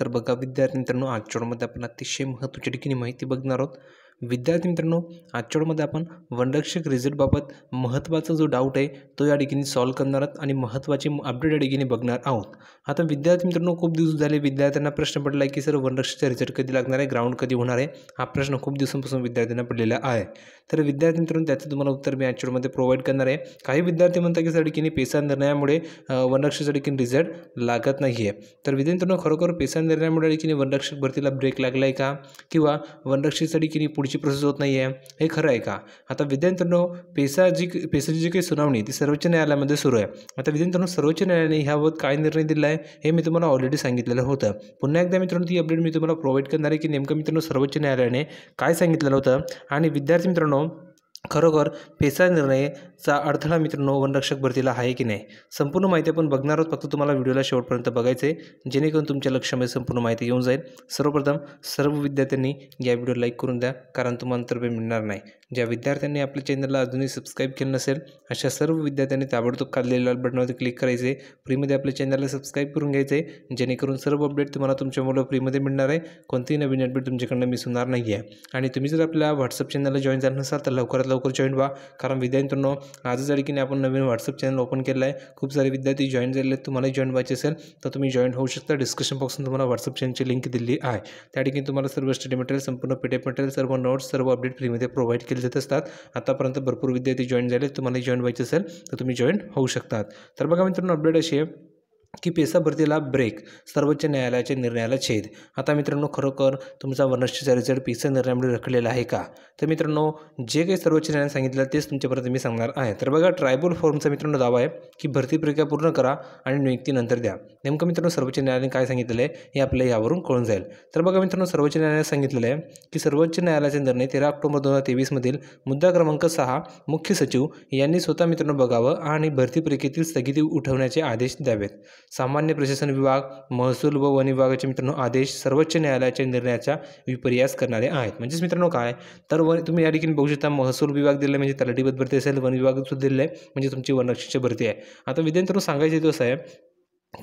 तर बघा विद्यार्थी मित्रांनो आजच्या आपण अतिशय महत्त्वाची ठिकाणी माहिती बघणार आहोत विद्यार्थी मित्रांनो आजच्यामध्ये आपण वनरक्षक रिझल्टबाबत महत्त्वाचा जो डाऊट आहे तो या ठिकाणी सॉल्व्ह करणार आहोत आणि महत्त्वाचे अपडेट या ठिकाणी बघणार आहोत आता विद्यार्थी मित्रांनो खूप दिवस झाले विद्यार्थ्यांना प्रश्न पडला आहे की सर वनरक्षकचा रिझल्ट कधी लागणार आहे ग्राउंड कधी होणार आहे हा प्रश्न खूप दिवसांपासून विद्यार्थ्यांना पडलेला आहे तर विद्यार्थी मित्रांनो त्याचं तुम्हाला उत्तर मी आजच्यामध्ये प्रोव्हाइड करणार आहे काही विद्यार्थी म्हणतात की सर ठिकाणी पेसा निर्णयामुळे वनरक्षेच्या ठिकाणी रिझल्ट लागत नाही आहे तर विद्यार्थी मित्रांनो खरोखर पेसा निर्णयामुळे ठिकाणी वनरक्षक भरतीला ब्रेक लागला आहे का किंवा वनरक्षेसाठी ठिकाणी पुढची प्रोसेस होत नाही आहे हे खरं आहे का आता विद्यार्थ्यांनो पेसा जी पेसाची जी काही सुनावणी ती सर्वोच्च न्यायालयामध्ये सुरू आहे आता विद्यार्थ्यांनो सर्वोच्च न्यायालयाने ह्याबाबत काय निर्णय दिला आहे हे मी तुम्हाला ऑलरेडी सांगितलेलं होतं पुन्हा एकदा मित्रांनो ती अपडेट मी तुम्हाला प्रोव्हाइड करणार आहे की नेमकं मित्रांनो सर्वोच्च न्यायालयाने काय सांगितलेलं होतं आणि विद्यार्थी मित्रांनो खरोखर पेसा निर्णयचा अडथळा मित्रांनो वनरक्षक भरतीला आहे की नाही संपूर्ण माहिती आपण बघणार आहोत फक्त तुम्हाला व्हिडिओला शेवटपर्यंत बघायचं आहे जेणेकरून तुमच्या लक्षामध्ये संपूर्ण माहिती येऊन जाईल सर्वप्रथम सर्व विद्यार्थ्यांनी या व्हिडिओ लाईक करून द्या कारण तुम्हाला तर्फे मिळणार नाही ज्या विद्यार्थ्यांनी आपल्या चॅनलला अजूनही सबस्क्राईब केलं नसेल अशा सर्व विद्यार्थ्यांनी ताबडतोब लाल बटनावरती क्लिक करायचे फ्रीमध्ये आपल्या चॅनलला सबस्क्राईब करून घ्यायचे जेणेकरून सर्व अपडेट तुम्हाला तुमच्या मुलं फ्रीमध्ये मिळणार आहे कोणतीही नवीन अपडेट तुमच्याकडनं मिस होणार नाही आहे आणि तुम्ही जर आपल्या व्हॉट्सअप चॅनलला जॉईन झालं नसाल तर लवकरात लवकर जॉईन व्हा कारण विद्यार्थ्यांनो आजच जरी आपण नवीन व्हॉट्सअप चॅनल ओपन केलं आहे खूप सारे विद्यार्थी जॉईन झालेले आहेत तुम्हाला जॉईन व्हायचे असेल तर तुम्ही जॉईन होऊ शकता डिस्क्रिप्शन बॉक्समध्ये तुम्हाला व्हॉट्सअप चॅनलची लिंक दिली आहे त्या ठिकाणी तुम्हाला सर्व स्टडी मटेरियल संपूर्ण पीडीएफ मटेरियल सर्व नोट्स सर्व अपडेट फ्रीमध्ये प्रोव्हाइड केले जात असतात आतापर्यंत भरपूर विद्यार्थी जॉईन झाले तुम्हाला जॉईन व्हायचे असेल तर तुम्ही जॉईन होऊ शकतात तर बघा मित्रांनो अपडेट अशी आहे की पेसा भरतीला ब्रेक सर्वोच्च न्यायालयाच्या निर्णयाला छेद आता मित्रांनो खरोखर तुमचा वनर्सचा रिझल्ट पेसा निर्णयामुळे रखलेला आहे का तर मित्रांनो जे काही सर्वोच्च न्यायालयाने सांगितलं तेच तुमच्यापर्यंत मी सांगणार आहे तर बघा ट्रायबल फॉर्मचा मित्रांनो दावा आहे की भरती प्रक्रिया पूर्ण करा आणि नियुक्तीनंतर द्या नेमकं मित्रांनो सर्वोच्च न्यायालयाने काय सांगितलं आहे हे आपल्याला यावरून कळून जाईल तर बघा मित्रांनो सर्वोच्च न्यायालयाने सांगितलं आहे की सर्वोच्च न्यायालयाचे निर्णय तेरा ऑक्टोबर दोन हजार तेवीसमधील मुद्दा क्रमांक सहा मुख्य सचिव यांनी स्वतः मित्रांनो बघावं आणि भरती प्रक्रियेतील स्थगिती उठवण्याचे आदेश द्यावेत सामान्य प्रशासन विभाग महसूल व वन विभागाचे मित्रांनो आदेश सर्वोच्च न्यायालयाच्या निर्णयाचा विपर्यास करणारे आहेत म्हणजेच मित्रांनो काय तर वन तुम्ही या ठिकाणी बघू शकता महसूल विभाग दिले म्हणजे तलाठीबद्ध भरती असेल वन विभाग सुद्धा दिले म्हणजे तुमची वनरक्षीची भरती आहे आता विद्यार्थ्यांना सांगायचं दिवस आहे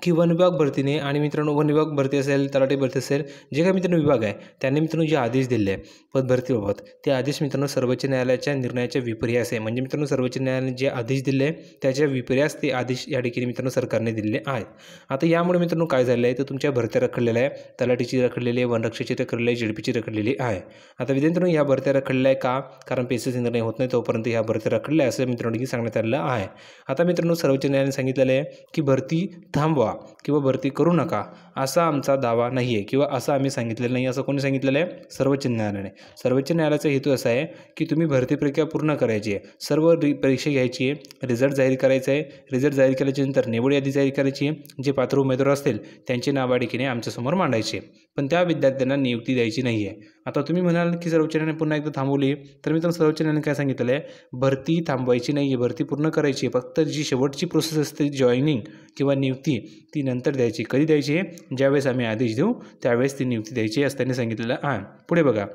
की वन विभाग भरतीने आणि मित्रांनो वन विभाग भरती असेल तलाठी भरती असेल जे काही मित्रांनो विभाग आहे त्यांनी मित्रांनो जे आदेश दिले आहे भरतीबाबत ते आदेश मित्रांनो सर्वोच्च न्यायालयाच्या निर्णयाच्या विपर्यास आहे म्हणजे मित्रांनो सर्वोच्च न्यायालयाने जे आदेश दिले त्याच्या विपर्यास ते आदेश या ठिकाणी मित्रांनो सरकारने दिले आहेत आता यामुळे मित्रांनो काय झालं आहे तर तुमच्या भरत्या रखडलेल्या आहे तलाठीची रखडलेली आहे वनरक्षेची रखडलेली आहे जेडपीची रखडलेली आहे आता विद्यार्थ्यांनो या भरत्या रखडल्या आहे का कारण पेसेचा निर्णय होत नाही तोपर्यंत ह्या भरत्या रखडल्या असं मित्रांनो सांगण्यात आलेलं आहे आता मित्रांनो सर्वोच्च न्यायालयाने सांगितलेलं आहे की भरती थांब थांबवा किंवा भरती करू नका असा आमचा दावा नाही आहे किंवा असं आम्ही सांगितलेलं नाही असं कोणी सांगितलेलं आहे सर्वोच्च न्यायालयाने सर्वोच्च न्यायालयाचा हेतू असा आहे की तुम्ही भरती प्रक्रिया पूर्ण करायची आहे सर्व परीक्षा घ्यायची आहे रिझल्ट जाहीर करायचा आहे रिझल्ट जाहीर केल्याच्यानंतर निवड यादी जाहीर करायची आहे जे पात्र उमेदवार असतील त्यांची नावाडीकीने आमच्यासमोर मांडायची पण त्या विद्यार्थ्यांना नियुक्ती द्यायची नाही आहे आता तुम्ही म्हणाल की सर्वोच्च न्यायालयाने पुन्हा एकदा थांबवली तर मी तर सर्वोच्च न्यायालयाने काय सांगितलं आहे भरती थांबवायची नाही आहे भरती पूर्ण करायची आहे फक्त जी शेवटची प्रोसेस असते जॉईनिंग किंवा नियुक्ती ती नंतर द्यायची कधी द्यायची ज्यावेळेस आम्ही आदेश देऊ त्यावेळेस ती नियुक्ती द्यायची असं त्यांनी सांगितलेलं आहे पुढे बघा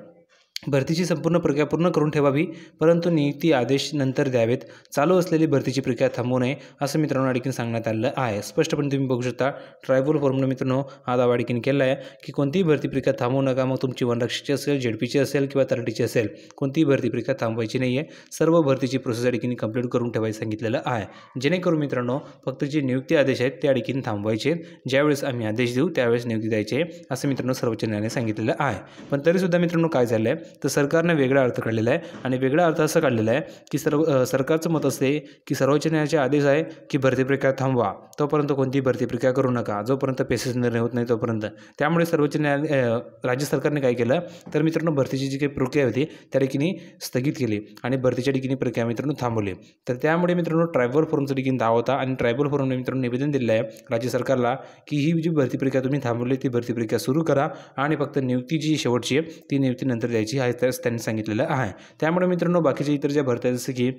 भरतीची संपूर्ण प्रक्रिया पूर्ण करून ठेवावी परंतु नियुक्ती आदेश नंतर द्यावेत चालू असलेली भरतीची प्रक्रिया थांबू नये असं मित्रांनो अडकीन सांगण्यात आलं आहे स्पष्टपणे तुम्ही बघू शकता ट्रायबल फॉर्मनं मित्रांनो हा दावा अडकीन केला आहे की कोणतीही भरती प्रक्रिया थांबवू नका मग तुमची वनरक्षीची असेल झेडपीची असेल किंवा तरटीची असेल कोणतीही भरती प्रक्रिया थांबवायची नाही आहे सर्व भरतीची प्रोसेस अडकीने कंप्लीट करून ठेवायचं सांगितलेलं आहे जेणेकरून मित्रांनो फक्त जे नियुक्ती आदेश आहेत ते अडकीन थांबवायचे ज्यावेळेस आम्ही आदेश देऊ त्यावेळेस नियुक्ती द्यायचे असं मित्रांनो सर्वोच्च न्यायालयाने सांगितलेलं आहे पण तरीसुद्धा मित्रांनो काय झालं आहे तर सरकारने वेगळा अर्थ काढलेला आहे आणि वेगळा अर्थ असा काढलेला आहे की सर्व सरकारचं मत असते की सर्वोच्च न्यायालयाचे आदेश आहे की भरती प्रक्रिया थांबवा तोपर्यंत कोणतीही भरती प्रक्रिया करू नका जोपर्यंत पेसेस निर्णय होत नाही तोपर्यंत त्यामुळे सर्वोच्च न्यायालय राज्य सरकारने काय केलं तर मित्रांनो भरतीची जी काही प्रक्रिया होती त्या ठिकाणी स्थगित केली आणि भरतीच्या ठिकाणी प्रक्रिया मित्रांनो थांबवली तर त्यामुळे मित्रांनो ट्रायबल फोरमचा ठिकाणी दावा होता आणि ट्रायबल फोरमने मित्रांनो निवेदन दिलं आहे राज्य सरकारला की ही जी भरती प्रक्रिया तुम्ही थांबवली ती भरती प्रक्रिया सुरू करा आणि फक्त नियुक्ती जी शेवटची आहे ती नंतर द्यायची आहे तर त्यांनी सांगितलेलं आहे त्यामुळे मित्रांनो बाकीच्या इतर ज्या भरते जसं की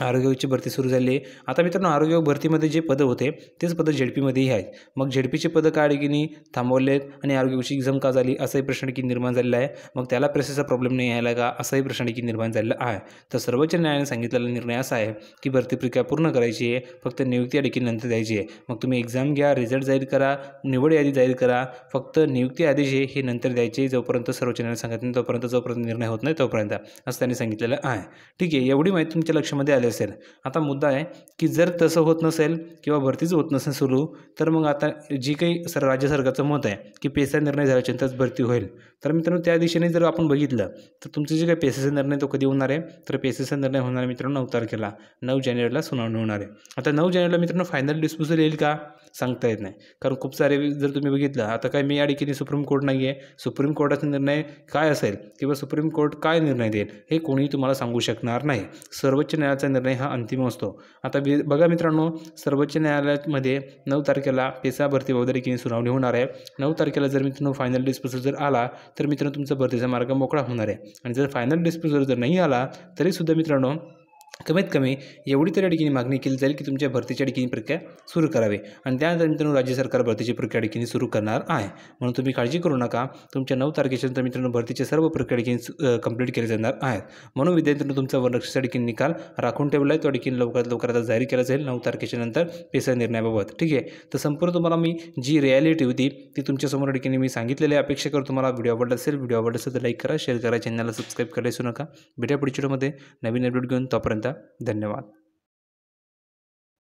आरोग्यविषयी भरती सुरू झाली आहे आता मित्रांनो आरोग्य भरतीमध्ये जे पदं होते तेच पदं झेडपीमध्येही आहेत मग झेडपीचे पदं का थांबवले आहेत आणि आरोग्यविषयी एक्झाम का झाली असाही प्रश्न की निर्माण झालेला आहे मग त्याला प्रेसेसचा प्रॉब्लेम नाही यायला का असाही प्रश्न की निर्माण झालेला आहे तर सर्वोच्च न्यायालयाने सांगितलेला निर्णय असा आहे की भरती प्रक्रिया पूर्ण करायची आहे फक्त नियुक्ती अडकी नंतर द्यायची आहे मग तुम्ही एक्झाम घ्या रिझल्ट जाहीर करा निवड यादी जाहीर करा फक्त नियुक्ती आधी जे हे नंतर द्यायचे जोपर्यंत सर्वोच्च न्यायालय सांगत नाही तोपर्यंत जोपर्यंत निर्णय होत नाही तोपर्यंत असं त्यांनी सांगितलेलं आहे ठीक आहे एवढी माहिती तुमच्या लक्षामध्ये झाले असेल आता मुद्दा आहे की जर तसं होत नसेल किंवा भरतीच होत नसेल सुरू तर मग आता जी काही सर राज्य सरकारचं मत आहे की पेसा निर्णय नंतरच भरती होईल तर मित्रांनो त्या दिशेने जर आपण बघितलं तर तुमचं जे काही पेसेचा निर्णय तो कधी होणार आहे तर पेसेचा निर्णय होणार आहे मित्रांनो नऊ तारखेला नऊ जानेवारीला सुनावणी होणार आहे आता नऊ जानेवारीला मित्रांनो फायनल डिस्पोजल येईल का सांगता येत नाही कारण खूप सारे जर तुम्ही बघितलं आता काय मी या ठिकाणी सुप्रीम कोर्ट नाही आहे सुप्रीम कोर्टाचा निर्णय काय असेल किंवा सुप्रीम कोर्ट काय निर्णय देईल हे कोणीही तुम्हाला सांगू शकणार नाही सर्वोच्च न्यायालयाचा निर्णय हा अंतिम असतो आता बघा मित्रांनो सर्वोच्च न्यायालयामध्ये नऊ तारखेला पेसा भरती वगैरे सुनावणी होणार आहे नऊ तारखेला जर मित्रांनो फायनल डिस्पोजल जर आला तर मित्रांनो तुमचा भरतीचा मार्ग मोकळा होणार आहे आणि जर फायनल डिस्पोजल जर नाही आला तरीसुद्धा मित्रांनो कमीत कमी एवढी तरी अडकिणी मागणी केली जाईल की तुमच्या भरतीच्या अडकिणी प्रक्रिया सुरू करावी आणि त्यानंतर मित्रांनो राज्य सरकार भरतीची प्रक्रिया अडकिणी सुरू करणार आहे म्हणून तुम्ही काळजी करू नका तुमच्या नऊ नंतर मित्रांनो भरतीचे सर्व प्रक्रिया अडकीने कंप्लीट केले जाणार आहेत म्हणून विद्यार्थ्यांनी तुमचा वनरक्षेचा ठिकाणी निकाल राखून ठेवला आहे तो अडकीने लवकरात लवकर आता जाहीर केला जाईल नऊ नंतर पेसा निर्णयाबाबत ठीक आहे तर संपूर्ण तुम्हाला मी जी रियालिटी होती ती तुमच्यासमोर अडकिणी मी सांगितलेली अपेक्षा करू तुम्हाला व्हिडिओ आवडला असेल व्हिडिओ आवडला असेल तर लाईक करा शेअर करा चॅनलला सबस्क्राईब करायला नका भेटा पुढच्या नवीन अपडेट घेऊन तोपर्यंत धन्यवाद